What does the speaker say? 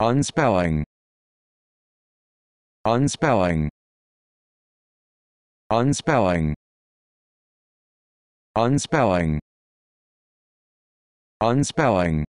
unspelling unspelling unspelling unspelling unspelling